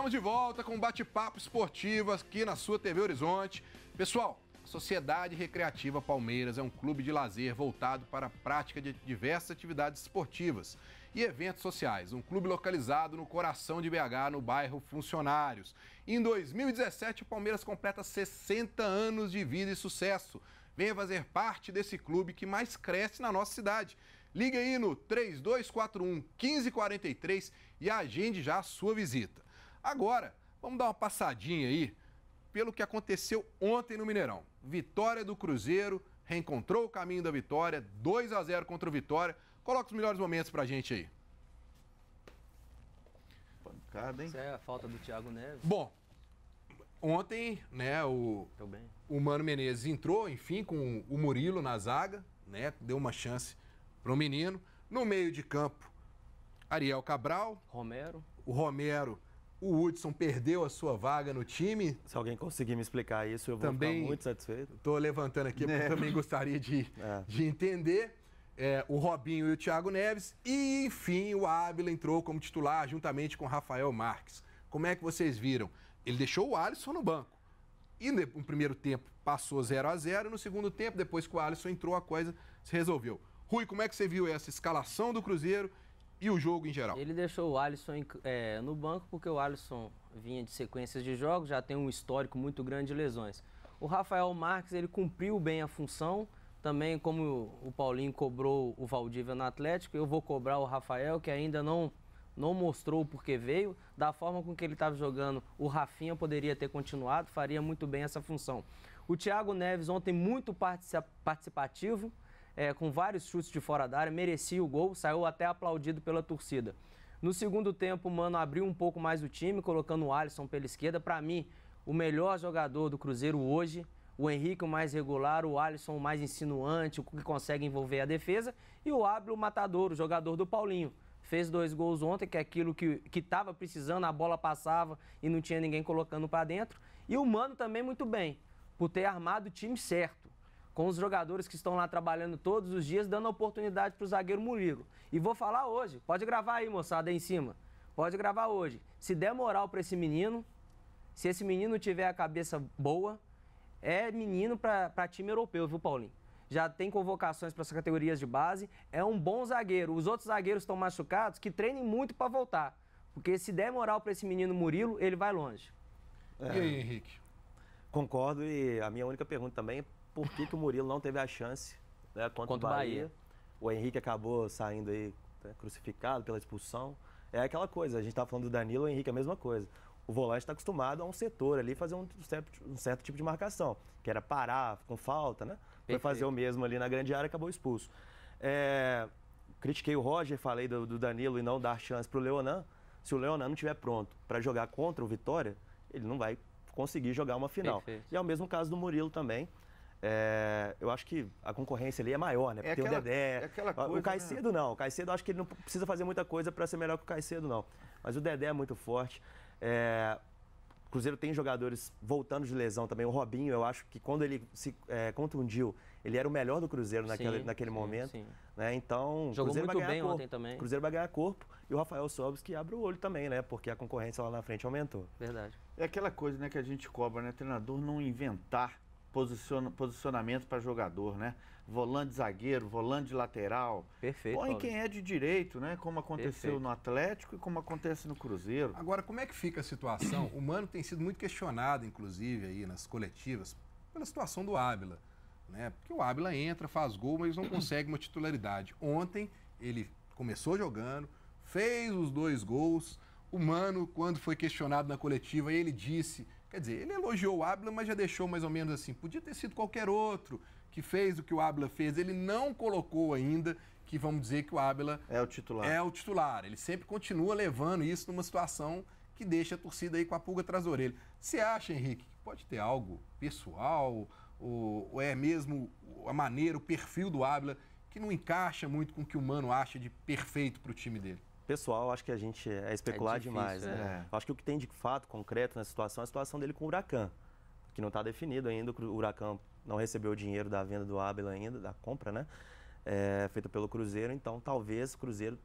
Estamos de volta com um bate-papo esportivo aqui na sua TV Horizonte. Pessoal, a Sociedade Recreativa Palmeiras é um clube de lazer voltado para a prática de diversas atividades esportivas e eventos sociais. Um clube localizado no coração de BH, no bairro Funcionários. Em 2017, o Palmeiras completa 60 anos de vida e sucesso. Venha fazer parte desse clube que mais cresce na nossa cidade. Ligue aí no 3241 1543 e agende já a sua visita. Agora, vamos dar uma passadinha aí pelo que aconteceu ontem no Mineirão. Vitória do Cruzeiro, reencontrou o caminho da vitória, 2 a 0 contra o Vitória. Coloca os melhores momentos pra gente aí. Pancada, hein? Isso é a falta do Thiago Neves. Bom, ontem, né, o, o Mano Menezes entrou, enfim, com o Murilo na zaga, né, deu uma chance pro menino. No meio de campo, Ariel Cabral. Romero. O Romero o Hudson perdeu a sua vaga no time. Se alguém conseguir me explicar isso, eu vou também ficar muito satisfeito. Estou levantando aqui, porque é. eu também gostaria de, é. de entender. É, o Robinho e o Thiago Neves. E, enfim, o Ábila entrou como titular juntamente com o Rafael Marques. Como é que vocês viram? Ele deixou o Alisson no banco. E no né, primeiro tempo passou 0 a 0 no segundo tempo, depois que o Alisson entrou, a coisa se resolveu. Rui, como é que você viu essa escalação do Cruzeiro e o jogo em geral? Ele deixou o Alisson em, é, no banco porque o Alisson vinha de sequências de jogos, já tem um histórico muito grande de lesões. O Rafael Marques, ele cumpriu bem a função, também como o Paulinho cobrou o Valdívia no Atlético, eu vou cobrar o Rafael, que ainda não, não mostrou porque veio. Da forma com que ele estava jogando, o Rafinha poderia ter continuado, faria muito bem essa função. O Thiago Neves ontem muito participativo, é, com vários chutes de fora da área, merecia o gol, saiu até aplaudido pela torcida. No segundo tempo, o Mano abriu um pouco mais o time, colocando o Alisson pela esquerda. Para mim, o melhor jogador do Cruzeiro hoje, o Henrique o mais regular, o Alisson o mais insinuante, o que consegue envolver a defesa, e o Abel o matador, o jogador do Paulinho. Fez dois gols ontem, que é aquilo que estava precisando, a bola passava e não tinha ninguém colocando para dentro. E o Mano também muito bem, por ter armado o time certo com os jogadores que estão lá trabalhando todos os dias, dando oportunidade para o zagueiro Murilo. E vou falar hoje, pode gravar aí, moçada, aí em cima. Pode gravar hoje. Se der moral para esse menino, se esse menino tiver a cabeça boa, é menino para time europeu, viu, Paulinho? Já tem convocações para as categorias de base, é um bom zagueiro. Os outros zagueiros estão machucados, que treinem muito para voltar. Porque se der moral para esse menino Murilo, ele vai longe. É. E aí, Henrique? Concordo e a minha única pergunta também é por que, que o Murilo não teve a chance né, contra, contra o Bahia. Bahia. O Henrique acabou saindo aí né, crucificado pela expulsão. É aquela coisa, a gente estava tá falando do Danilo, o Henrique é a mesma coisa. O volante está acostumado a um setor ali fazer um certo, um certo tipo de marcação, que era parar com falta, né? Foi fazer o mesmo ali na grande área acabou expulso. É, critiquei o Roger, falei do, do Danilo e não dar chance para o Leonan. Se o Leonan não estiver pronto para jogar contra o Vitória, ele não vai conseguir jogar uma final. Perfeito. E é o mesmo caso do Murilo também. É, eu acho que a concorrência ali é maior, né? É tem aquela, o Dedé. É aquela coisa, o Caicedo né? não. O Caicedo acho que ele não precisa fazer muita coisa para ser melhor que o Caicedo, não. Mas o Dedé é muito forte. É, o Cruzeiro tem jogadores voltando de lesão também. O Robinho, eu acho que quando ele se é, contundiu, ele era o melhor do Cruzeiro naquele, sim, naquele sim, momento. Sim. Né? Então, Jogou Cruzeiro muito bem corpo. ontem também. Cruzeiro vai ganhar corpo. E o Rafael Sobis que abre o olho também, né? Porque a concorrência lá na frente aumentou. Verdade. É aquela coisa né, que a gente cobra, né? Treinador não inventar posiciona, posicionamento para jogador, né? Volante zagueiro, volante lateral. Perfeito. Põe quem é de direito, né? Como aconteceu Perfeito. no Atlético e como acontece no Cruzeiro. Agora, como é que fica a situação? O Mano tem sido muito questionado, inclusive, aí nas coletivas, pela situação do Ábila. Né? Porque o Ábila entra, faz gol, mas não consegue uma titularidade. Ontem ele começou jogando, fez os dois gols. O Mano, quando foi questionado na coletiva, ele disse Quer dizer, ele elogiou o Ábila mas já deixou mais ou menos assim. Podia ter sido qualquer outro que fez o que o Ábila fez. Ele não colocou ainda que vamos dizer que o Ábila é o titular. É o titular. Ele sempre continua levando isso numa situação que deixa a torcida aí com a pulga atrás da orelha. Você acha, Henrique, que pode ter algo pessoal ou, ou é mesmo a maneira, o perfil do Ábila que não encaixa muito com o que o Mano acha de perfeito para o time dele? pessoal, acho que a gente é, é especular é difícil, demais. Né? É. Acho que o que tem de fato concreto na situação é a situação dele com o Huracan, que não está definido ainda. O Huracan não recebeu o dinheiro da venda do Abel ainda, da compra, né? É, feita pelo Cruzeiro, então talvez o Cruzeiro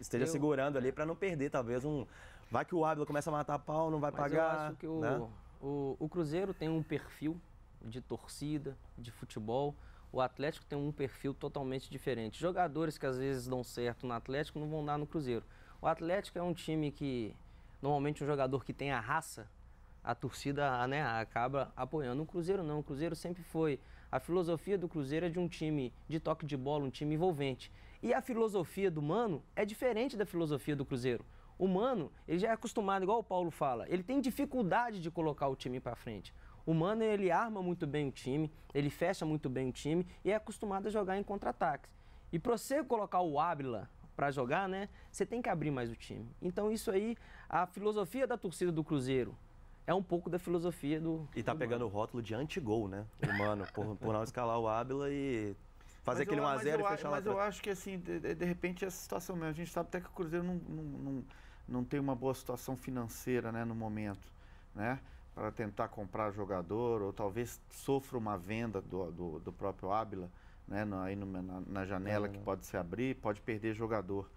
esteja eu, segurando ali é. para não perder, talvez um. Vai que o Ábila começa a matar pau, não vai mas pagar. Eu acho que o, né? o, o Cruzeiro tem um perfil de torcida, de futebol o Atlético tem um perfil totalmente diferente. Jogadores que às vezes dão certo no Atlético não vão dar no Cruzeiro. O Atlético é um time que, normalmente, um jogador que tem a raça, a torcida né, acaba apoiando. O Cruzeiro não, o Cruzeiro sempre foi. A filosofia do Cruzeiro é de um time de toque de bola, um time envolvente. E a filosofia do Mano é diferente da filosofia do Cruzeiro. O Mano, ele já é acostumado, igual o Paulo fala, ele tem dificuldade de colocar o time para frente. O Mano ele arma muito bem o time, ele fecha muito bem o time e é acostumado a jogar em contra-ataques. E para você colocar o Ábila para jogar, né, você tem que abrir mais o time. Então isso aí, a filosofia da torcida do Cruzeiro é um pouco da filosofia do E tá do pegando mano. o rótulo de anti-gol, né? O Mano por, por não escalar o Ábila e fazer mas aquele 1x0 e fechar Mas eu acho que, assim, de, de, repente, essa situação mesmo. A gente sabe até que o Cruzeiro não, não, não, não tem uma boa situação financeira né, no momento. Né? para tentar comprar jogador, ou talvez sofra uma venda do, do, do próprio Ábila, né, na, aí na, na janela é, que pode se abrir, pode perder jogador.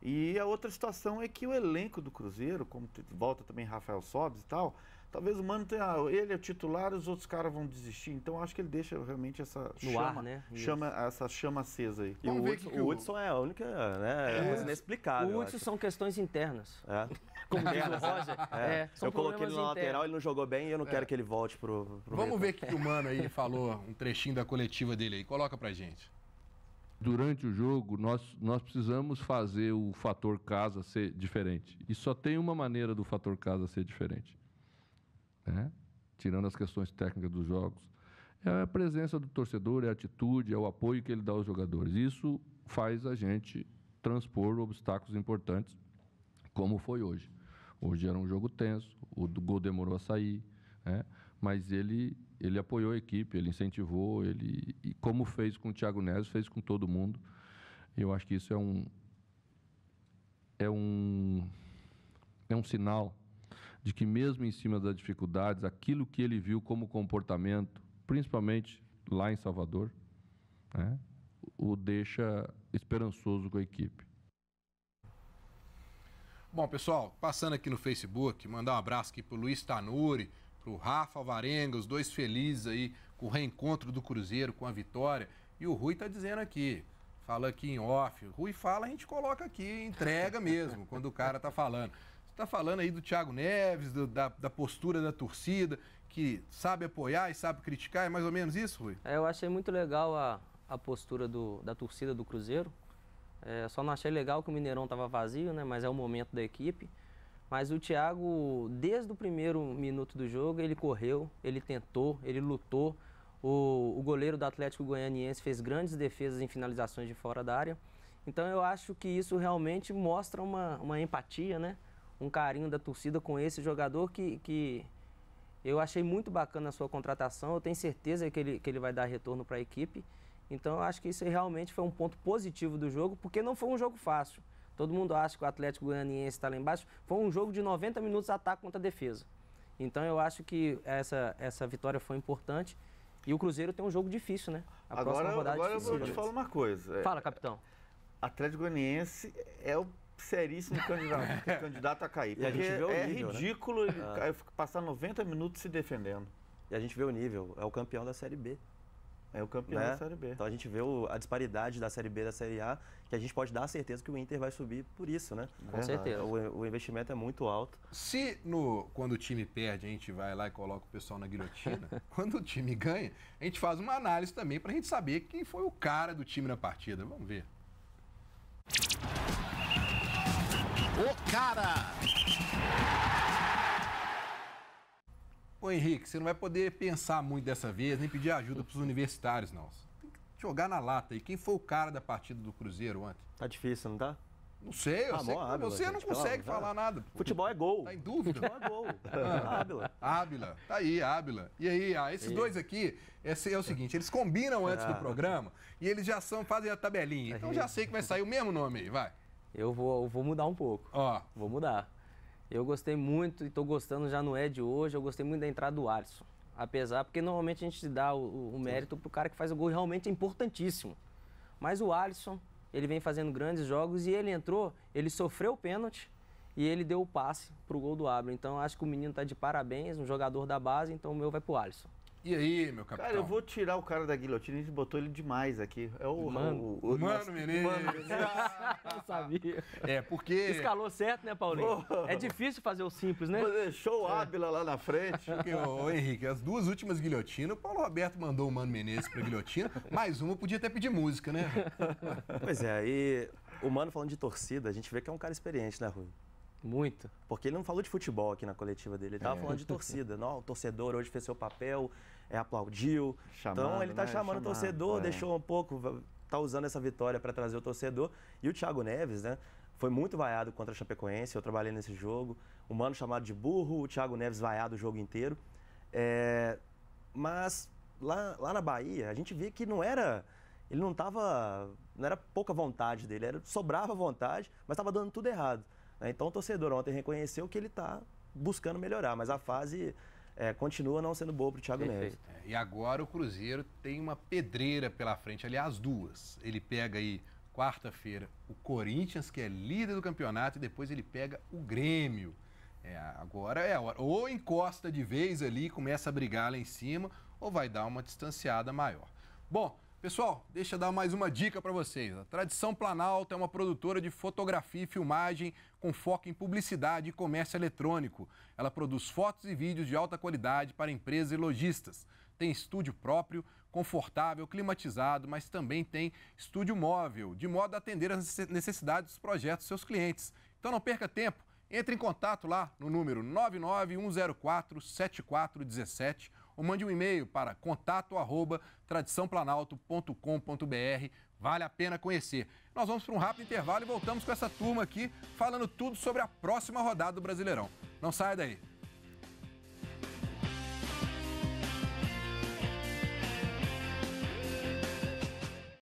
E a outra situação é que o elenco do Cruzeiro, como volta também Rafael Sobes e tal, Talvez o Mano tenha. Ah, ele é titular, os outros caras vão desistir. Então acho que ele deixa realmente essa no chama, ar, né? chama essa chama acesa aí. E o, Hudson, o Hudson é a única, né? É, é coisa inexplicável. O Hudson são questões internas. É. Como diz o Roger. É. é eu coloquei ele na internos. lateral, ele não jogou bem e eu não é. quero que ele volte pro. pro Vamos retorno. ver o que, que o Mano aí falou, um trechinho da coletiva dele aí. Coloca pra gente. Durante o jogo, nós, nós precisamos fazer o fator casa ser diferente. E só tem uma maneira do fator casa ser diferente né? tirando as questões técnicas dos jogos. É a presença do torcedor, é a atitude, é o apoio que ele dá aos jogadores. Isso faz a gente transpor obstáculos importantes, como foi hoje. Hoje era um jogo tenso, o gol demorou a sair, né? mas ele, ele apoiou a equipe, ele incentivou, ele, e como fez com o Thiago Neves, fez com todo mundo. Eu acho que isso é um, é um, é um sinal de que, mesmo em cima das dificuldades, aquilo que ele viu como comportamento, principalmente lá em Salvador, né, o deixa esperançoso com a equipe. Bom, pessoal, passando aqui no Facebook, mandar um abraço aqui o Luiz Tanuri, o Rafa Alvarenga, os dois felizes aí com o reencontro do Cruzeiro, com a vitória. E o Rui tá dizendo aqui, fala aqui em off. Rui fala, a gente coloca aqui, entrega mesmo, quando o cara tá falando. Você está falando aí do Thiago Neves, do, da, da postura da torcida, que sabe apoiar e sabe criticar, é mais ou menos isso, Rui? É, eu achei muito legal a, a postura do, da torcida do Cruzeiro. É, só não achei legal que o Mineirão estava vazio, né? Mas é o momento da equipe. Mas o Thiago, desde o primeiro minuto do jogo, ele correu, ele tentou, ele lutou. O, o goleiro do Atlético Goianiense fez grandes defesas em finalizações de fora da área. Então eu acho que isso realmente mostra uma, uma empatia, né? um carinho da torcida com esse jogador que, que eu achei muito bacana a sua contratação. Eu tenho certeza que ele, que ele vai dar retorno para a equipe. Então eu acho que isso realmente foi um ponto positivo do jogo, porque não foi um jogo fácil. Todo mundo acha que o Atlético Goianiense está lá embaixo. Foi um jogo de 90 minutos ataque contra defesa. Então eu acho que essa, essa vitória foi importante. E o Cruzeiro tem um jogo difícil, né? A agora, próxima rodada agora é difícil, eu vou te falar uma coisa. Fala, capitão. Atlético Goianiense é o seríssimo candidato, candidato a cair. a é nível, né? ridículo né? ele ah. passar 90 minutos se defendendo. E a gente vê o nível, é o campeão da Série B. É o campeão né? da Série B. Então a gente vê o, a disparidade da Série B e da Série A, que a gente pode dar certeza que o Inter vai subir por isso, né? Com certeza. O, o, investimento é muito alto. Se no, quando o time perde a gente vai lá e coloca o pessoal na guilhotina, quando o time ganha, a gente faz uma análise também para a gente saber quem foi o cara do time na partida. Vamos ver. O cara! Ô Henrique, você não vai poder pensar muito dessa vez, nem pedir ajuda para os universitários, não. tem que jogar na lata. E quem foi o cara da partida do Cruzeiro ontem? Tá difícil, não tá? Não sei, eu ah, sei Ábila, você gente, não consegue falar nada. Futebol é gol. Tá em dúvida? Futebol é gol. Ah, Ábila. Tá aí, Ábila. E aí, ah, esses dois aqui, esse é o seguinte, eles combinam antes ah. do programa e eles já são, fazem a tabelinha. Então já sei que vai sair o mesmo nome aí, vai. Eu vou, eu vou mudar um pouco. Ó. Oh. Vou mudar. Eu gostei muito e estou gostando, já no Ed hoje, eu gostei muito da entrada do Alisson. Apesar, porque normalmente a gente dá o, o mérito pro cara que faz o gol realmente é importantíssimo. Mas o Alisson, ele vem fazendo grandes jogos e ele entrou, ele sofreu o pênalti e ele deu o passe pro gol do Abra. Então acho que o menino tá de parabéns, um jogador da base, então o meu vai pro Alisson. E aí, meu capitão? Cara, eu vou tirar o cara da guilhotina, a gente botou ele demais aqui. É o Mano, o, o, Mano nosso... Menezes. eu sabia. É, porque... Escalou certo, né, Paulinho? Oh. É difícil fazer o simples, né? Show é. lá na frente. Porque, ô, Henrique, as duas últimas guilhotinas, o Paulo Roberto mandou o Mano Menezes pra guilhotina, mais uma podia até pedir música, né? Pois é, aí o Mano falando de torcida, a gente vê que é um cara experiente, né, Rui? Muito. Porque ele não falou de futebol aqui na coletiva dele, ele estava é. falando de torcida. Não, o torcedor hoje fez seu papel, é, aplaudiu. Chamado, então ele está né? chamando Chamado, o torcedor, é. deixou um pouco, está usando essa vitória para trazer o torcedor. E o Thiago Neves, né? Foi muito vaiado contra a Chapecoense, eu trabalhei nesse jogo. o mano chamado de burro, o Thiago Neves vaiado o jogo inteiro. É, mas lá, lá na Bahia, a gente via que não era ele não tava. não era pouca vontade dele, era, sobrava vontade, mas estava dando tudo errado. Né? Então o torcedor ontem reconheceu que ele está buscando melhorar, mas a fase é, continua não sendo boa para o Thiago Perfeito. Neves. É, e agora o Cruzeiro tem uma pedreira pela frente, aliás, duas. Ele pega aí quarta-feira o Corinthians, que é líder do campeonato, e depois ele pega o Grêmio. É, agora é a hora. Ou encosta de vez ali, começa a brigar lá em cima, ou vai dar uma distanciada maior. Bom, Pessoal, deixa eu dar mais uma dica para vocês. A Tradição Planalto é uma produtora de fotografia e filmagem com foco em publicidade e comércio eletrônico. Ela produz fotos e vídeos de alta qualidade para empresas e lojistas. Tem estúdio próprio, confortável, climatizado, mas também tem estúdio móvel, de modo a atender às necessidades dos projetos dos seus clientes. Então não perca tempo, entre em contato lá no número 7417 ou mande um e-mail para contato@tradiçãoplanalto.com.br. Vale a pena conhecer. Nós vamos para um rápido intervalo e voltamos com essa turma aqui falando tudo sobre a próxima rodada do Brasileirão. Não saia daí.